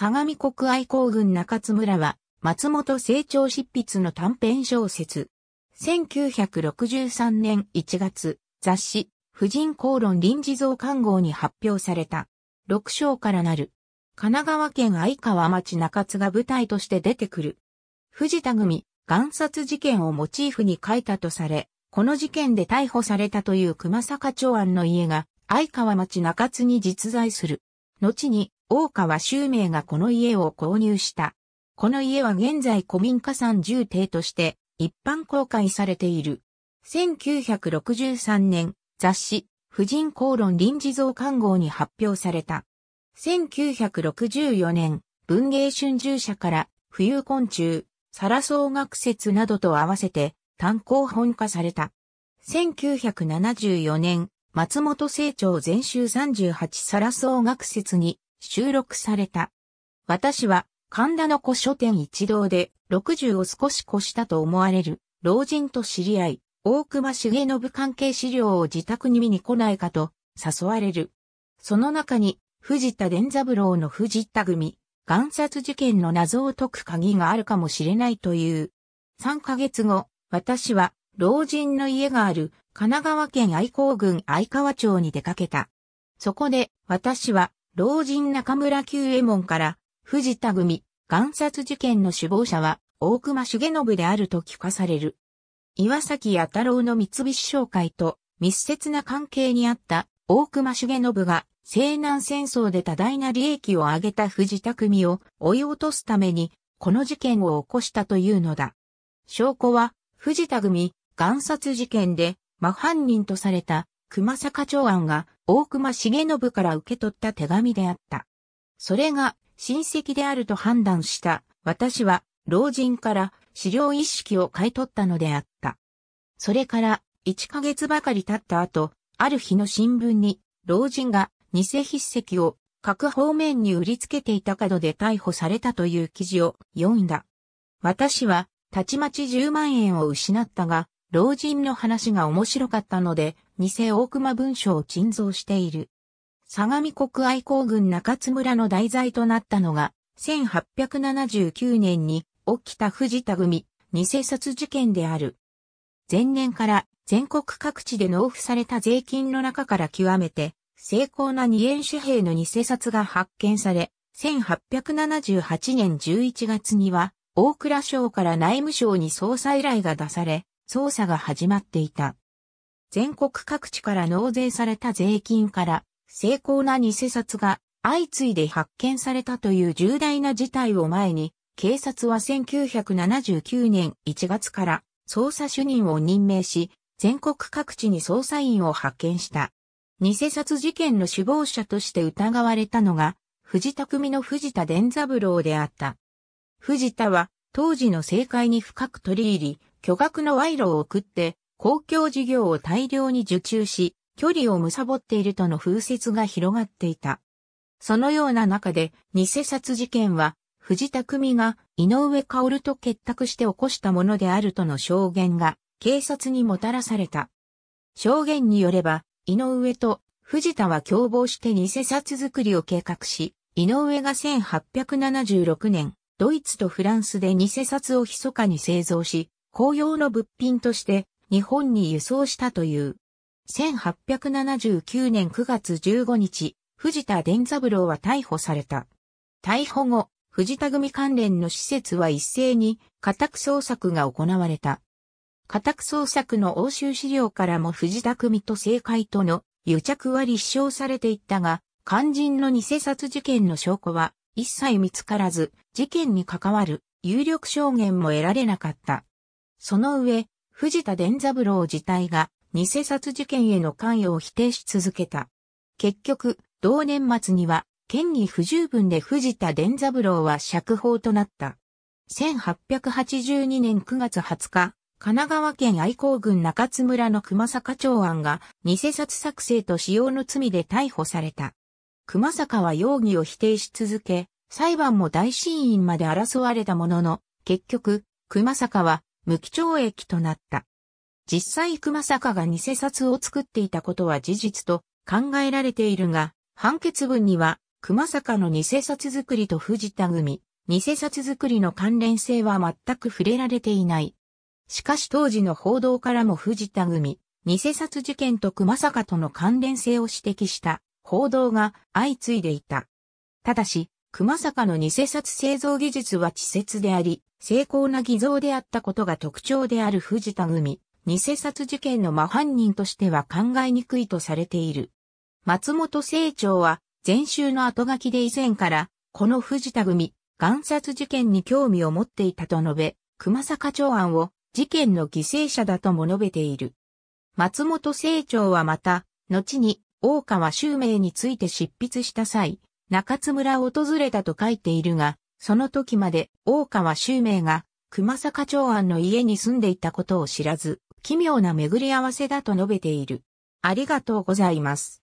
相模国愛好軍中津村は、松本清張執筆の短編小説。1963年1月、雑誌、婦人公論臨時増刊号に発表された。6章からなる。神奈川県愛川町中津が舞台として出てくる。藤田組、贋殺事件をモチーフに書いたとされ、この事件で逮捕されたという熊坂町案の家が、愛川町中津に実在する。後に、大川周明がこの家を購入した。この家は現在古民家産重邸として一般公開されている。1963年、雑誌、婦人公論臨時増刊号に発表された。1964年、文芸春秋社から冬昆虫、サラ総学説などと合わせて単行本化された。1974年、松本清張全集38サラ総学説に収録された。私は神田の古書店一堂で60を少し越したと思われる老人と知り合い、大隈重信関係資料を自宅に見に来ないかと誘われる。その中に藤田伝三郎の藤田組、岩殺事件の謎を解く鍵があるかもしれないという。3ヶ月後、私は老人の家がある神奈川県愛甲郡愛川町に出かけた。そこで私は老人中村久右衛門から、藤田組、岩殺事件の首謀者は、大隈重信であると聞かされる。岩崎弥太郎の三菱商会と密接な関係にあった大隈重信が西南戦争で多大な利益を上げた藤田組を追い落とすためにこの事件を起こしたというのだ。証拠は藤田組岩殺事件で真犯人とされた熊坂長安が大熊重信から受け取った手紙であった。それが親戚であると判断した私は老人から資料一式を買い取ったのであった。それから1ヶ月ばかり経った後、ある日の新聞に老人が偽筆跡を各方面に売りつけていた角で逮捕されたという記事を読んだ。私はたちまち10万円を失ったが、老人の話が面白かったので、偽大熊文書を鎮蔵している。相模国愛好軍中津村の題材となったのが、1879年に起きた藤田組偽札事件である。前年から全国各地で納付された税金の中から極めて精巧な二円紙幣の偽札が発見され、1878年11月には大蔵省から内務省に捜査依頼が出され、捜査が始まっていた。全国各地から納税された税金から、精巧な偽札が相次いで発見されたという重大な事態を前に、警察は1979年1月から捜査主任を任命し、全国各地に捜査員を派遣した。偽札事件の首謀者として疑われたのが、藤田組の藤田伝三郎であった。藤田は、当時の政界に深く取り入り、巨額の賄賂を送って、公共事業を大量に受注し、距離を貪っているとの風説が広がっていた。そのような中で、偽札事件は、藤田組が井上薫と結託して起こしたものであるとの証言が、警察にもたらされた。証言によれば、井上と藤田は共謀して偽札作りを計画し、井上が1876年、ドイツとフランスで偽札を密かに製造し、公用の物品として日本に輸送したという。1879年9月15日、藤田伝三郎は逮捕された。逮捕後、藤田組関連の施設は一斉に家宅捜索が行われた。家宅捜索の押収資料からも藤田組と政界との癒着は立証されていったが、肝心の偽札事件の証拠は一切見つからず、事件に関わる有力証言も得られなかった。その上、藤田伝三郎自体が偽札事件への関与を否定し続けた。結局、同年末には、県に不十分で藤田伝三郎は釈放となった。1882年9月20日、神奈川県愛好郡中津村の熊坂長案が偽札作成と使用の罪で逮捕された。熊坂は容疑を否定し続け、裁判も大審院まで争われたものの、結局、熊坂は無期懲役となった。実際熊坂が偽札を作っていたことは事実と考えられているが、判決文には熊坂の偽札作りと藤田組、偽札作りの関連性は全く触れられていない。しかし当時の報道からも藤田組、偽札事件と熊坂との関連性を指摘した報道が相次いでいた。ただし、熊坂の偽札製造技術は稚拙であり、精巧な偽造であったことが特徴である藤田組、偽札事件の真犯人としては考えにくいとされている。松本清張は、前週の後書きで以前から、この藤田組、岩殺事件に興味を持っていたと述べ、熊坂長安を事件の犠牲者だとも述べている。松本清張はまた、後に大川修明について執筆した際、中津村を訪れたと書いているが、その時まで大川周明が熊坂長安の家に住んでいたことを知らず、奇妙な巡り合わせだと述べている。ありがとうございます。